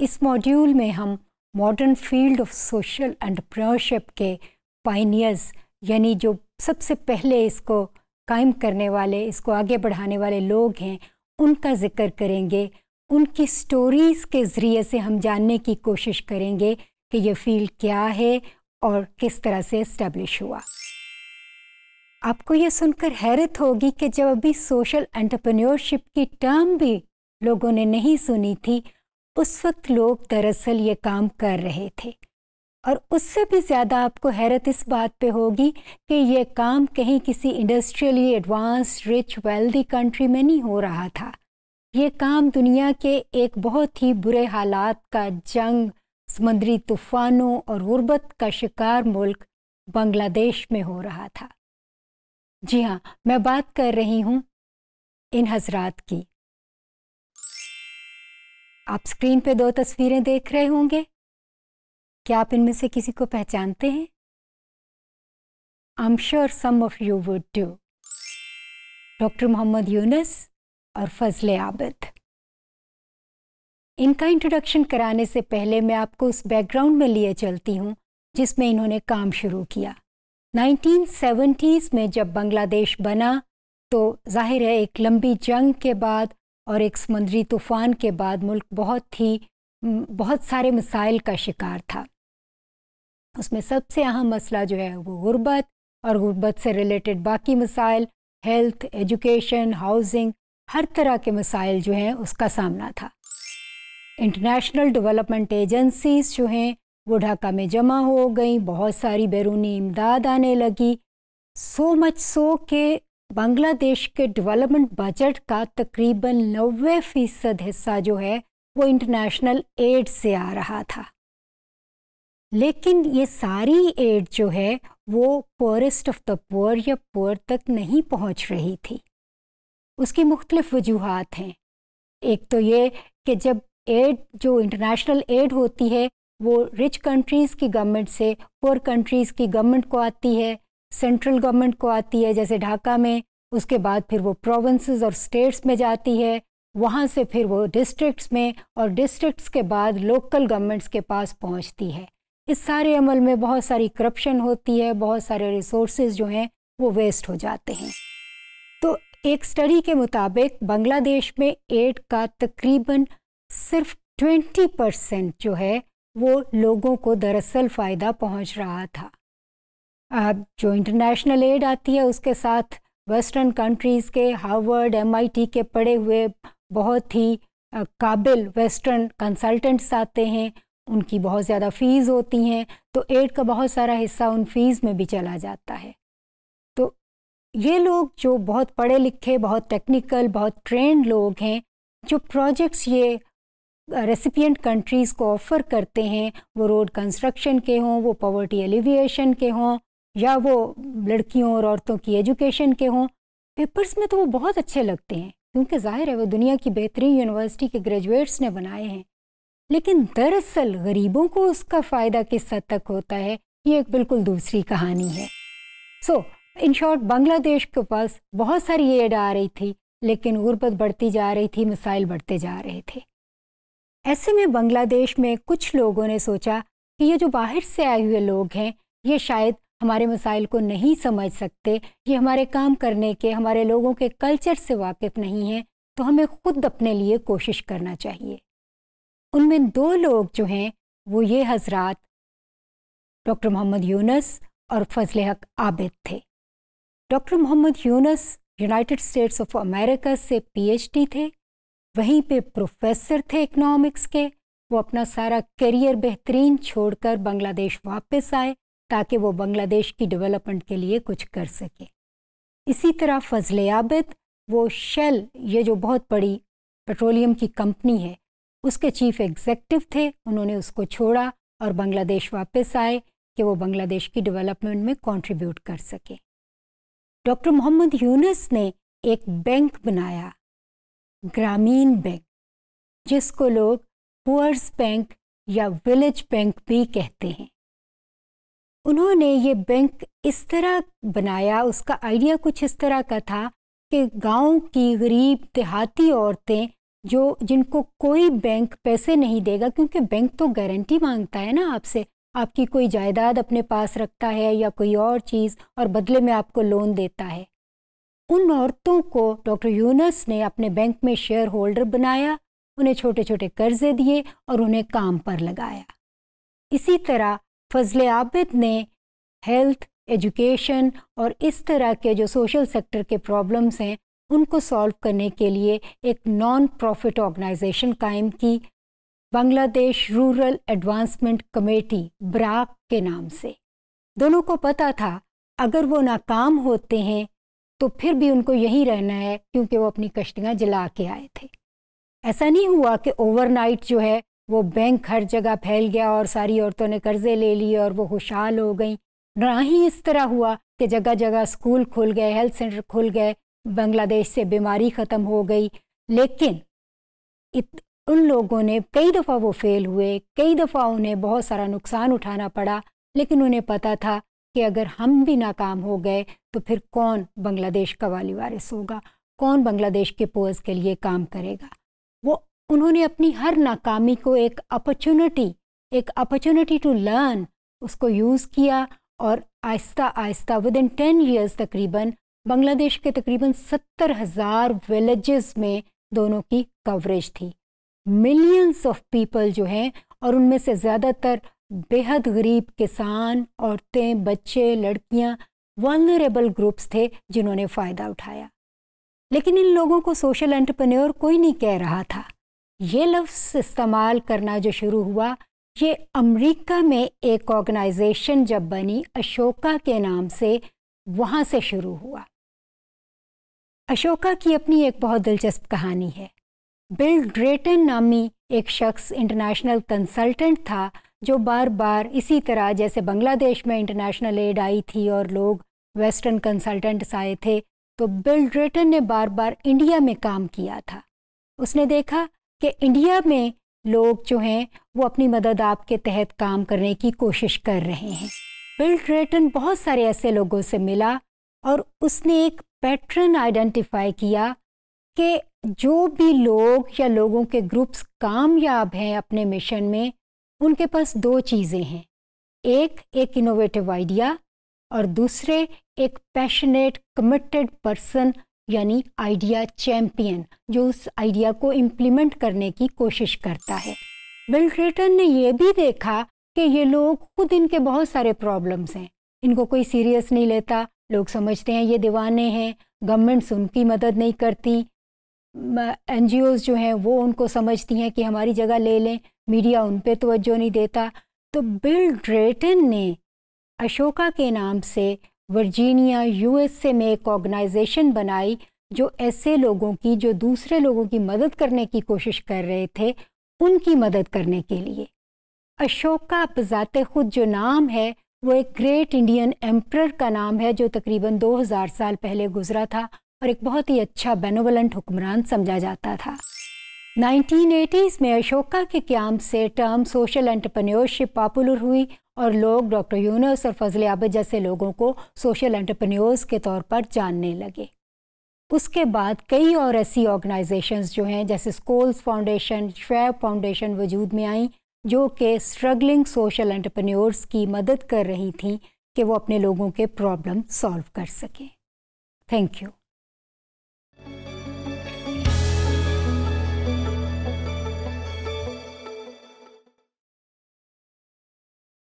इस मॉड्यूल में हम modern field of social entrepreneurship के पाइनियर्स यानी जो सबसे पहले इसको कायम करने वाले इसको आगे बढ़ाने वाले लोग हैं उनका जिक्र करेंगे उनकी स्टोरीज़ के ज़रिए से हम जानने की कोशिश करेंगे कि यह फील्ड क्या है और किस तरह से इस्टेब्लिश हुआ आपको ये सुनकर हैरत होगी कि जब अभी सोशल एंटरप्रेन्योरशिप की टर्म भी लोगों ने नहीं सुनी थी उस वक्त लोग दरअसल ये काम कर रहे थे और उससे भी ज़्यादा आपको हैरत इस बात पे होगी कि ये काम कहीं किसी industrially advance rich wealthy country में नहीं हो रहा था ये काम दुनिया के एक बहुत ही बुरे हालात का जंग समुद्री तूफ़ानों और गुर्बत का शिकार मुल्क बांग्लादेश में हो रहा था जी हाँ मैं बात कर रही हूँ इन हजरात की आप स्क्रीन पे दो तस्वीरें देख रहे होंगे क्या आप इनमें से किसी को पहचानते हैं I am sure some of you would do doctor Mohammad Yunus और फजले आबद इनका इंट्रोडक्शन कराने से पहले मैं आपको उस बैकग्राउंड में लिए चलती हूँ जिसमें इन्होंने काम शुरू किया 1970s में जब बांग्लादेश बना तो जाहिर है एक लंबी जंग के बाद और एक समंदरी तूफ़ान के बाद मुल्क बहुत ही बहुत सारे मिसाइल का शिकार था उसमें सबसे अहम मसला जो है वो गुर्बत और गुर्बत से रिलेटेड बाकी मसाइल हेल्थ एजुकेशन हाउसिंग हर तरह के मसाइल जो हैं उसका सामना था इंटरनेशनल डेवलपमेंट एजेंसीज जो हैं वो ढाका में जमा हो गई बहुत सारी बैरूनी इमदाद आने लगी सो मच सो के बांग्लादेश के डेवलपमेंट बजट का तकरीबन नबे फीसद हिस्सा जो है वो इंटरनेशनल एड से आ रहा था लेकिन ये सारी एड जो है वो पोरेस्ट ऑफ द पुअर या पुअर तक नहीं पहुंच रही थी उसकी मुख्तलिफ वजूहत हैं एक तो ये कि जब एड जो इंटरनेशनल एड होती है वो रिच कंट्रीज़ की गवर्नमेंट से पुअर कंट्रीज़ की गवर्नमेंट को आती है सेंट्रल गवर्नमेंट को आती है जैसे ढाका में उसके बाद फिर वो प्रोविंस और स्टेट्स में जाती है वहाँ से फिर वो डिस्ट्रिक्ट्स में और डिस्ट्रिक्ट्स के बाद लोकल गवर्नमेंट्स के पास पहुँचती है इस सारे अमल में बहुत सारी करप्शन होती है बहुत सारे रिसोर्सेज जो हैं वो वेस्ट हो जाते हैं तो एक स्टडी के मुताबिक बांग्लादेश में एड का तकरीबन सिर्फ 20 परसेंट जो है वो लोगों को दरअसल फ़ायदा पहुंच रहा था जो इंटरनेशनल एड आती है उसके साथ वेस्टर्न कंट्रीज़ के हार्वर्ड एमआईटी के पढ़े हुए बहुत ही काबिल वेस्टर्न कंसल्टेंट्स आते हैं उनकी बहुत ज़्यादा फ़ीस होती हैं तो एड का बहुत सारा हिस्सा उन फीस में भी चला जाता है तो ये लोग जो बहुत पढ़े लिखे बहुत टेक्निकल बहुत ट्रेंड लोग हैं जो प्रोजेक्ट्स ये रेसिपियंट कंट्रीज़ को ऑफ़र करते हैं वो रोड कंस्ट्रक्शन के हों वो पॉवर्टी एलिविएशन के हों या वो लड़कियों और औरतों की एजुकेशन के हों पेपर्स में तो वो बहुत अच्छे लगते हैं क्योंकि जाहिर है वो दुनिया की बेहतरीन यूनिवर्सिटी के ग्रेजुएट्स ने बनाए हैं लेकिन दरअसल गरीबों को उसका फ़ायदा किस हद तक होता है ये एक बिल्कुल दूसरी कहानी है सो इन शॉर्ट बांग्लादेश के पास बहुत सारी एड आ रही थी लेकिन गुर्बत बढ़ती जा रही थी मिसाइल बढ़ते जा रहे थे ऐसे में बांग्लादेश में कुछ लोगों ने सोचा कि ये जो बाहर से आए हुए लोग हैं ये शायद हमारे मसाइल को नहीं समझ सकते ये हमारे काम करने के हमारे लोगों के कल्चर से वाकिफ़ नहीं हैं तो हमें ख़ुद अपने लिए कोशिश करना चाहिए उनमें दो लोग जो हैं वो ये हजरात डॉक्टर मोहम्मद यूनस और फजल हक आबिद थे doctor Mohammad Yunus United States of America से पीएचडी थे वहीं पे प्रोफेसर थे इकनॉमिक्स के वो अपना सारा करियर बेहतरीन छोड़कर बांग्लादेश वापस आए ताकि वो बांग्लादेश की डेवलपमेंट के लिए कुछ कर सके इसी तरह फजल आबिद वो शेल ये जो बहुत बड़ी पेट्रोलियम की कंपनी है उसके चीफ एग्जेक्टिव थे उन्होंने उसको छोड़ा और बांग्लादेश वापस आए कि वो बांग्लादेश की डेवलपमेंट में कंट्रीब्यूट कर सके डॉक्टर मोहम्मद यूनस ने एक बैंक बनाया ग्रामीण बैंक जिसको लोग पुअर्स बैंक या विलेज बैंक भी कहते हैं उन्होंने ये बैंक इस तरह बनाया उसका आइडिया कुछ इस तरह का था कि गांव की गरीब देहाती औरतें जो जिनको कोई बैंक पैसे नहीं देगा क्योंकि बैंक तो गारंटी मांगता है ना आपसे आपकी कोई जायदाद अपने पास रखता है या कोई और चीज़ और बदले में आपको लोन देता है उन औरतों को डॉक्टर यूनस ने अपने बैंक में शेयर होल्डर बनाया उन्हें छोटे छोटे कर्जे दिए और उन्हें काम पर लगाया इसी तरह फजल आबिद ने हेल्थ एजुकेशन और इस तरह के जो सोशल सेक्टर के प्रॉब्लम्स हैं उनको सॉल्व करने के लिए एक नॉन प्रॉफिट ऑर्गेनाइजेशन कायम की Bangladesh rural advancement committee BRAC के नाम से दोनों को पता था अगर वो नाकाम होते हैं तो फिर भी उनको यहीं रहना है क्योंकि वो अपनी कश्तियाँ जला के आए थे ऐसा नहीं हुआ कि ओवरनाइट जो है वो बैंक हर जगह फैल गया और सारी औरतों ने कर्जे ले लिए और वो खुशहाल हो गई ना ही इस तरह हुआ कि जगह जगह स्कूल खुल गए हेल्थ सेंटर खुल गए बांग्लादेश से बीमारी ख़त्म हो गई लेकिन इत, उन लोगों ने कई दफ़ा वो फेल हुए कई दफ़ा उन्हें बहुत सारा नुकसान उठाना पड़ा लेकिन उन्हें पता था कि अगर हम भी नाकाम हो गए तो फिर कौन बांग्लादेश का वाली वारिस होगा कौन बांग्लादेश के पोज के लिए काम करेगा उन्होंने अपनी हर नाकामी को एक अपॉर्चुनिटी एक अपॉर्चुनिटी टू लर्न उसको यूज़ किया और आहिस्ता आहिस्ता विद इन टेन ईयर्स तकरीबन बांग्लादेश के तकरीबन सत्तर हज़ार विलेजेस में दोनों की कवरेज थी मिलियंस ऑफ पीपल जो हैं और उनमें से ज़्यादातर बेहद गरीब किसान औरतें बच्चे लड़कियां वनरेबल ग्रुप्स थे जिन्होंने फ़ायदा उठाया लेकिन इन लोगों को सोशल एंटरप्रेन्योर कोई नहीं कह रहा था ये लफ्स इस्तेमाल करना जो शुरू हुआ ये अमेरिका में एक ऑर्गेनाइजेशन जब बनी अशोका के नाम से वहाँ से शुरू हुआ अशोका की अपनी एक बहुत दिलचस्प कहानी है बिल ग्रेटन नामी एक शख्स इंटरनेशनल कंसल्टेंट था जो बार बार इसी तरह जैसे बांग्लादेश में इंटरनेशनल एड आई थी और लोग वेस्टर्न कंसल्टेंट्स आए थे तो बिल ग्रेटन ने बार बार इंडिया में काम किया था उसने देखा कि इंडिया में लोग जो हैं वो अपनी मदद आपके तहत काम करने की कोशिश कर रहे हैं बिल ट्रेटन बहुत सारे ऐसे लोगों से मिला और उसने एक पैटर्न आइडेंटिफाई किया कि जो भी लोग या लोगों के ग्रुप्स कामयाब हैं अपने मिशन में उनके पास दो चीज़ें हैं एक एक इनोवेटिव आइडिया और दूसरे एक पैशनेट कमिटेड पर्सन यानी आइडिया चैम्पियन जो उस आइडिया को इम्प्लीमेंट करने की कोशिश करता है बिल बिल्ट्रेटन ने यह भी देखा कि ये लोग खुद इनके बहुत सारे प्रॉब्लम्स हैं इनको कोई सीरियस नहीं लेता लोग समझते हैं ये दीवाने हैं गवर्नमेंट्स उनकी मदद नहीं करती एन जो हैं वो उनको समझती हैं कि हमारी जगह ले लें मीडिया उन पर तोज्जो नहीं देता तो बिल ड्रेटन ने अशोका के नाम से वर्जीनिया यूएसए में एक ऑर्गेनाइजेशन बनाई जो ऐसे लोगों की जो दूसरे लोगों की मदद करने की कोशिश कर रहे थे उनकी मदद करने के लिए अशोका बज़ात खुद जो नाम है वो एक ग्रेट इंडियन एम्प्रर का नाम है जो तकरीबन 2000 साल पहले गुजरा था और एक बहुत ही अच्छा बेनोवलेंट हुक्मरान समझा जाता था 1980s में अशोका के क्याम से टर्म सोशल एंटरप्रेन्योरशिप पॉपुलर हुई और लोग डॉक्टर यूनस और फजल आबद जैसे लोगों को सोशल एंटरप्रेन्योर्स के तौर पर जानने लगे उसके बाद कई और ऐसी ऑर्गेनाइजेशंस जो हैं जैसे स्कूल्स फाउंडेशन श्वेब फाउंडेशन वजूद में आई जो कि स्ट्रगलिंग सोशल एंटरप्रेन्योर्स की मदद कर रही थी कि वो अपने लोगों के प्रॉब्लम सॉल्व कर सकें थैंक यू